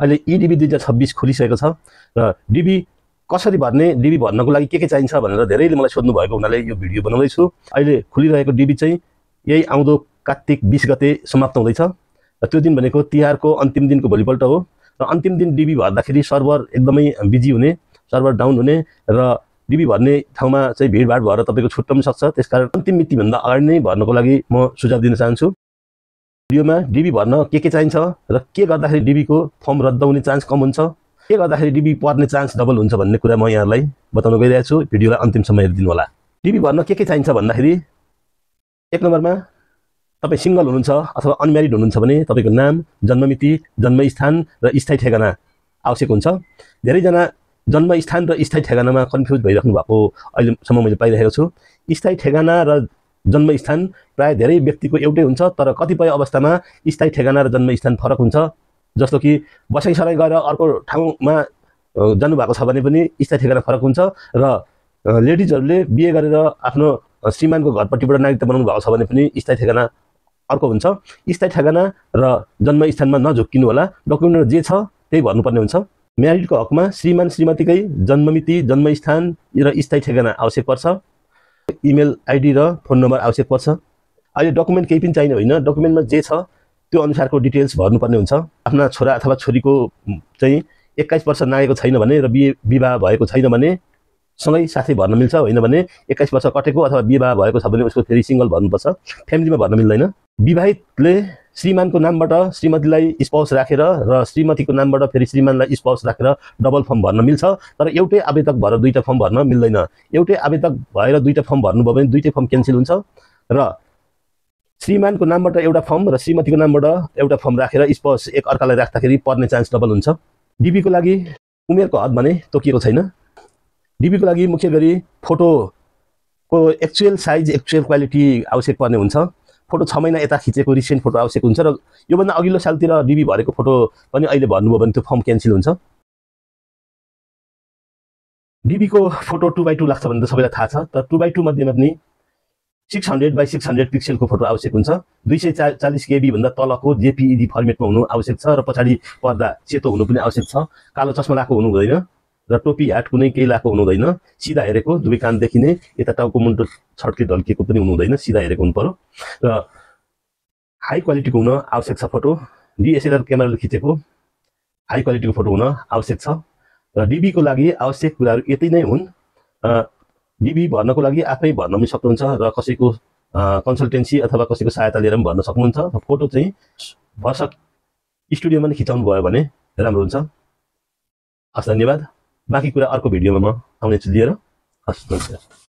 अहिले इडिबी दुई हजार छब्बिस खोलिसकेको छ र डिबी कसरी भर्ने डिबी भर्नको लागि के के चाहिन्छ भनेर धेरैले मलाई सोध्नु भएको हुनाले यो भिडियो बनाउँदैछु अहिले खुलिरहेको डिबी चाहिँ यही आउँदो कार्तिक बिस गते समाप्त हुँदैछ र त्यो दिन भनेको तिहारको अन्तिम दिनको भोलिपल्ट हो र अन्तिम दिन डिबी भर्दाखेरि सर्भर एकदमै बिजी हुने सर्भर डाउन हुने र डिबी भर्ने ठाउँमा चाहिँ भिडभाड भएर तपाईँको छुट्टाउनु सक्छ त्यसकारण अन्तिम मितिभन्दा अगाडि नै भर्नको लागि म सुझाव दिन चाहन्छु भिडियोमा डिबी भर्न के के चाहिन्छ र के गर्दाखेरि डिबीको फर्म रद्द हुने चान्स कम हुन्छ के गर्दाखेरि डिबी पर्ने चान्स डबल हुन्छ भन्ने कुरा म यहाँलाई बताउन गइरहेको छु भिडियोलाई अन्तिम समय हेरिदिनु होला डिबी भर्न के के चाहिन्छ भन्दाखेरि एक नम्बरमा तपाईँ सिङ्गल हुनुहुन्छ अथवा अनम्यारिड हुनुहुन्छ भने तपाईँको नाम जन्ममिति जन्मस्थान र स्थायी ठेगाना आवश्यक हुन्छ धेरैजना जन्मस्थान र स्थायी ठेगानामा कन्फ्युज भइराख्नु भएको अहिलेसम्म मैले पाइरहेको छु स्थायी ठेगाना र जन्मस्थान प्राय धेरै व्यक्तिको एउटै हुन्छ तर कतिपय अवस्थामा स्थायी ठेगाना र जन्मस्थान फरक हुन्छ जस्तो कि बसाइसराई गएर अर्को ठाउँमा जानुभएको छ भने पनि स्थायी ठेगाना फरक हुन्छ र लेडिजहरूले बिहे गरेर आफ्नो श्रीमानको घरपट्टिबाट नागरिकता बनाउनु भएको छ भने पनि स्थायी ठेगाना अर्को हुन्छ स्थायी ठेगाना र जन्मस्थानमा नझुक्किनु होला डकुमेन्टहरू जे छ त्यही भर्नुपर्ने हुन्छ म्यारिडको हकमा श्रीमान श्रीमतीकै जन्ममिति जन्मस्थान र स्थायी ठेगाना आवश्यक पर्छ इमेल आइडी र फोन नम्बर आवश्यक पर्छ अहिले डकुमेन्ट केही पनि चाहिने होइन डकुमेन्टमा जे छ त्यो अनुसारको डिटेल्स भर्नुपर्ने हुन्छ आफ्ना छोरा अथवा छोरीको चाहिँ एक्काइस वर्ष नागेको छैन भने र बिहे विवाह भएको छैन भने सँगै साथै भर्न मिल्छ होइन भने एक्काइस वर्ष कटेको अथवा विवाह भएको छ भने उसको फेरि सिङ्गल भर्नुपर्छ फ्यामिलीमा भर्न मिल्दैन विवाहितले श्रीमानको नामबाट श्रीमतीलाई स्पाउस राखेर र श्रीमतीको नामबाट फेरि श्रीमानलाई स्पाउस राखेर डबल फर्म भर्न मिल्छ तर एउटै आवेदक भएर दुईवटा फर्म भर्न मिल्दैन एउटै आवेदक भएर दुईवटा फर्म भर्नुभयो भने दुईवटै फर्म क्यान्सल हुन्छ र श्रीमानको नामबाट एउटा फर्म र श्रीमतीको नामबाट एउटा फर्म राखेर स्पाउस एक अर्कालाई राख्दाखेरि पर्ने चान्स डबल हुन्छ डिबीको लागि उमेरको हद भने तोकिएको छैन डिबीको लागि मुख्य गरी फोटोको एक्चुअल साइज एक्चुअल क्वालिटी आवश्यक पर्ने हुन्छ फोटो छ महिना यता खिचेको रिसेन्ट फोटो आवश्यक हुन्छ र योभन्दा अघिल्लो सालतिर डिबी भरेको फोटो पनि अहिले भन्नुभयो भने त्यो फर्म क्यान्सल हुन्छ डिबीको फोटो टू बाई टू लाग्छ भने त सबैलाई थाहा छ तर टू बाई टू मध्येमा पनि six hundred by six hundred पिक्सेलको फोटो आवश्यक हुन्छ दुई सय चा चालिस केबीभन्दा तलको जेपिइडी फर्मेटमा हुनु आवश्यक छ र पछाडि पर्दा सेतो हुनु पनि आवश्यक छ कालो चस्मा लगाएको हुनु हुँदैन र टोपी हाट कुनै केही लाएको हुनुहुँदैन सिधा हेरेको दुवै कान देखिने यता टाउको मुन्टो छड्के ढल्किएको पनि हुनुहुँदैन सिधा हेरेको हुनु पऱ्यो र हाई क्वालिटीको हुन आवश्यक छ फोटो डिएसएलआर क्यामेराले खिचेको हाई क्वालिटीको फोटो हुन आवश्यक छ र डिबीको लागि आवश्यक कुराहरू यति नै हुन् डिबी भर्नको लागि आफै भर्न पनि सक्नुहुन्छ र कसैको कन्सल्टेन्सी अथवा कसैको सहायता लिएर पनि भर्न सक्नुहुन्छ र फोटो चाहिँ भर्सक स्टुडियोमा नै खिचाउनु भयो भने राम्रो हुन्छ हस् धन्यवाद बाँकी कुरा अर्को भिडियोमा म आउनेछु लिएर हस् नमस्कार